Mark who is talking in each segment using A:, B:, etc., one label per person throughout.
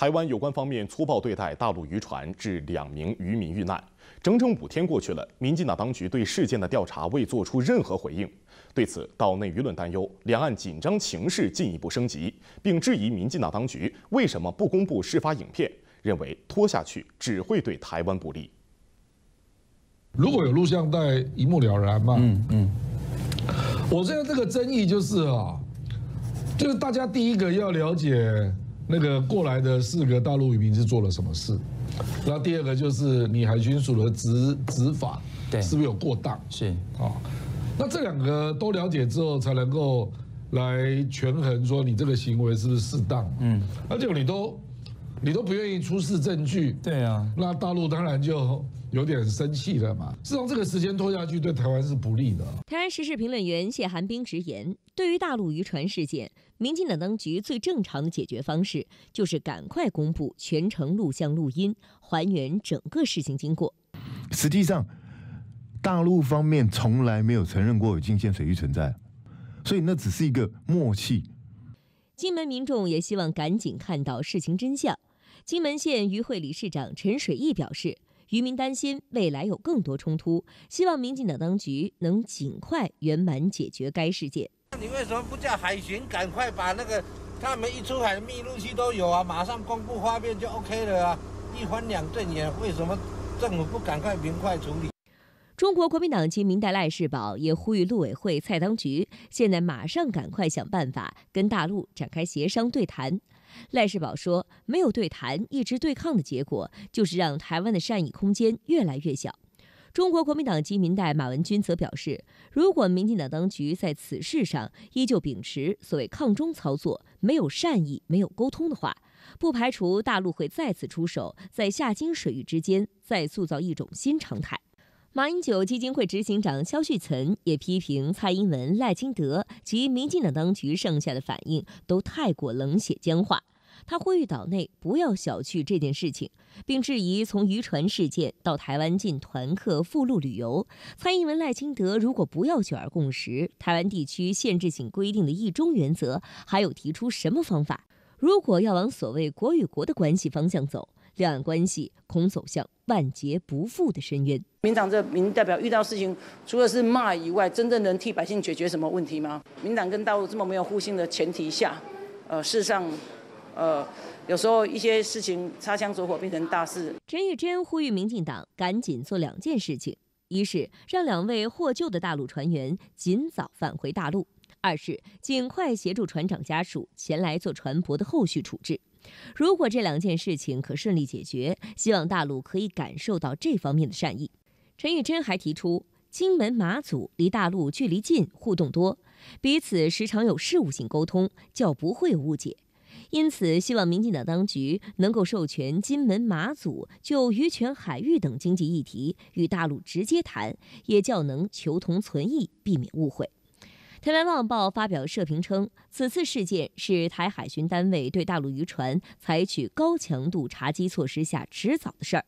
A: 台湾有关方面粗暴对待大陆渔船，致两名渔民遇难，整整五天过去了，民进党当局对事件的调查未做出任何回应。对此，岛内舆论担忧两岸紧张情势进一步升级，并质疑民进党当局为什么不公布事发影片，认为拖下去只会对台湾不利。如果有录像带，一目了然嘛。嗯嗯。我现在这个争议就是啊，就是大家第一个要了解。那个过来的四个大陆渔民是做了什么事？那第二个就是你海军署的执执法，对，是不是有过当？是啊，那这两个都了解之后，才能够来权衡说你这个行为是不是适当？嗯，而且你都。你都不愿意出示证据，对啊，那大陆当然就有点生气了嘛。自从这个时间拖下去，对台湾是不利的。
B: 台湾时事评论员谢寒冰直言，对于大陆渔船事件，民进党当局最正常的解决方式就是赶快公布全程录像录音，还原整个事情经过。实
A: 际上，大陆方面从来没有承认过有禁限水域存在，所以那只是一个默契。
B: 金门民众也希望赶紧看到事情真相。金门县渔会理事长陈水义表示，渔民担心未来有更多冲突，希望民进党当局能尽快圆满解决该事件。
A: 你为什么不叫海巡赶快把那个他们一出海的密录器都有啊？马上公布画面就 OK 了啊！一翻两瞪眼，为什么政府不赶快明快
B: 处理？中国国民党籍明代赖世宝也呼吁陆委会蔡当局，现在马上赶快想办法跟大陆展开协商对谈。赖世宝说：“没有对谈，一直对抗的结果，就是让台湾的善意空间越来越小。”中国国民党及民代马文君则表示：“如果民进党当局在此事上依旧秉持所谓‘抗中’操作，没有善意，没有沟通的话，不排除大陆会再次出手，在下金水域之间再塑造一种新常态。”马英九基金会执行长肖旭岑也批评蔡英文、赖清德及民进党当局剩下的反应都太过冷血僵化。他呼吁岛内不要小觑这件事情，并质疑从渔船事件到台湾进团客赴陆旅游，蔡英文、赖清德如果不要九二共识，台湾地区限制性规定的一中原则，还有提出什么方法？如果要往所谓国与国的关系方向走。两岸关系恐走向万劫不复的深渊。
A: 民党这民代表遇到事情，除了是骂以外，真正能替百姓解决什么问题吗？民党跟大陆这么没有互信的前提下，呃，事实上，呃，有时候一些事情擦枪走火变成大事。
B: 陈玉珍呼吁民进党赶紧做两件事情：一是让两位获救的大陆船员尽早返回大陆；二是尽快协助船长家属前来做船舶的后续处置。如果这两件事情可顺利解决，希望大陆可以感受到这方面的善意。陈玉珍还提出，金门马祖离大陆距离近，互动多，彼此时常有事务性沟通，较不会有误解。因此，希望民进党当局能够授权金门马祖就渔权海域等经济议题与大陆直接谈，也较能求同存异，避免误会。《台湾旺报》发表社评称，此次事件是台海巡单位对大陆渔船采取高强度查缉措施下迟早的事儿。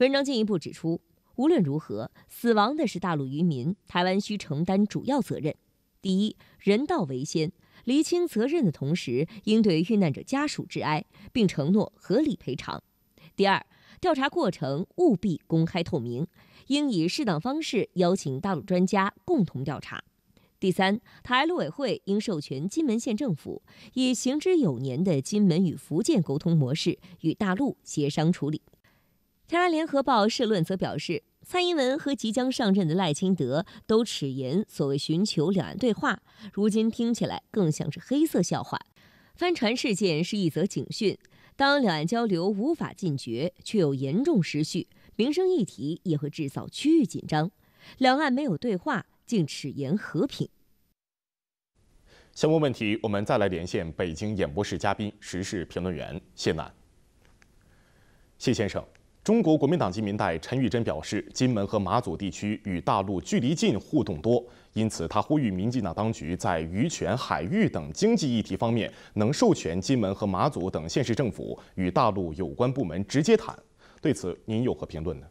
B: 文章进一步指出，无论如何，死亡的是大陆渔民，台湾需承担主要责任。第一，人道为先，厘清责任的同时，应对遇难者家属致哀，并承诺合理赔偿。第二，调查过程务必公开透明，应以适当方式邀请大陆专家共同调查。第三，台陆委会应授权金门县政府，以行之有年的金门与福建沟通模式，与大陆协商处理。《台湾联合报》社论则表示，蔡英文和即将上任的赖清德都齿言所谓寻求两岸对话，如今听起来更像是黑色笑话。帆船事件是一则警讯，当两岸交流无法禁绝，却又严重失序，民生议题也会制造区域紧张。两岸没有对话。竟齿言和平。
A: 相关问题，我们再来连线北京演播室嘉宾、时事评论员谢楠。谢先生，中国国民党籍民代陈玉珍表示，金门和马祖地区与大陆距离近、互动多，因此他呼吁民进党当局在渔权、海域等经济议题方面，能授权金门和马祖等县市政府与大陆有关部门直接谈。对此，您有何评论呢？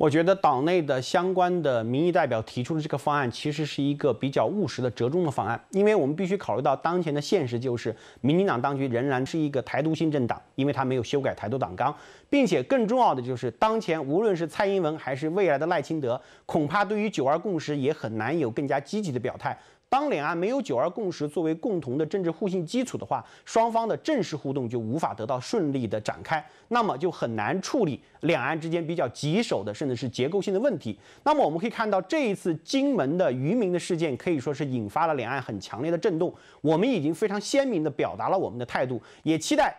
A: 我觉得党内的相关的民意代表提出的这个方案，其实是一个比较务实的折中的方案，因为我们必须考虑到当前的现实，就是民进党当局仍然是一个台独新政党，因为他没有修改台独党纲，并且更重要的就是，当前无论是蔡英文还是未来的赖清德，恐怕对于九二共识也很难有更加积极的表态。当两岸没有九二共识作为共同的政治互信基础的话，双方的正式互动就无法得到顺利的展开，那么就很难处理两岸之间比较棘手的甚至是结构性的问题。那么我们可以看到，这一次金门的渔民的事件可以说是引发了两岸很强烈的震动。我们已经非常鲜明地表达了我们的态度，也期待。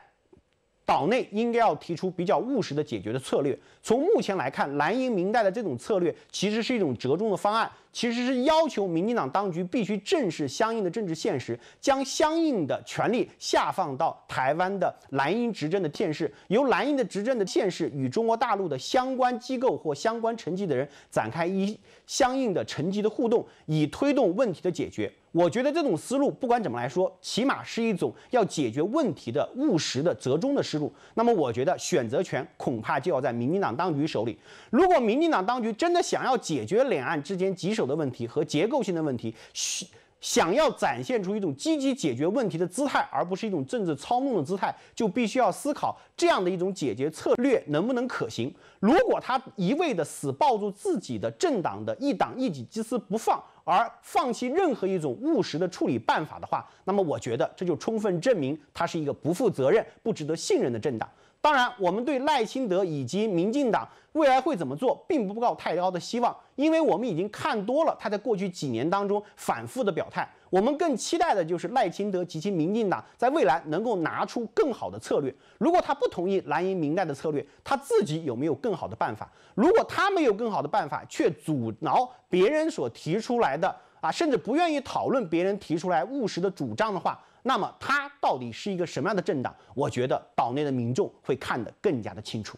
A: 岛内应该要提出比较务实的解决的策略。从目前来看，蓝营明代的这种策略其实是一种折中的方案，其实是要求民进党当局必须正视相应的政治现实，将相应的权力下放到台湾的蓝营执政的县市，由蓝营的执政的县市与中国大陆的相关机构或相关层级的人展开一相应的层级的互动，以推动问题的解决。我觉得这种思路，不管怎么来说，起码是一种要解决问题的务实的折中的思路。那么，我觉得选择权恐怕就要在民进党当局手里。如果民进党当局真的想要解决两岸之间棘手的问题和结构性的问题，需想要展现出一种积极解决问题的姿态，而不是一种政治操弄的姿态，就必须要思考这样的一种解决策略能不能可行。如果他一味的死抱住自己的政党的一党一己之私不放，而放弃任何一种务实的处理办法的话，那么我觉得这就充分证明他是一个不负责任、不值得信任的政党。当然，我们对赖清德以及民进党未来会怎么做，并不抱太高的希望，因为我们已经看多了他在过去几年当中反复的表态。我们更期待的就是赖清德及其民进党在未来能够拿出更好的策略。如果他不同意蓝营明代的策略，他自己有没有更好的办法？如果他没有更好的办法，却阻挠别人所提出来的啊，甚至不愿意讨论别人提出来务实的主张的话，那么他。到底是一个什么样的震荡？我觉得岛内的民众会看得更加的清楚。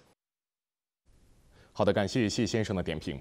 A: 好的，感谢谢先生的点评。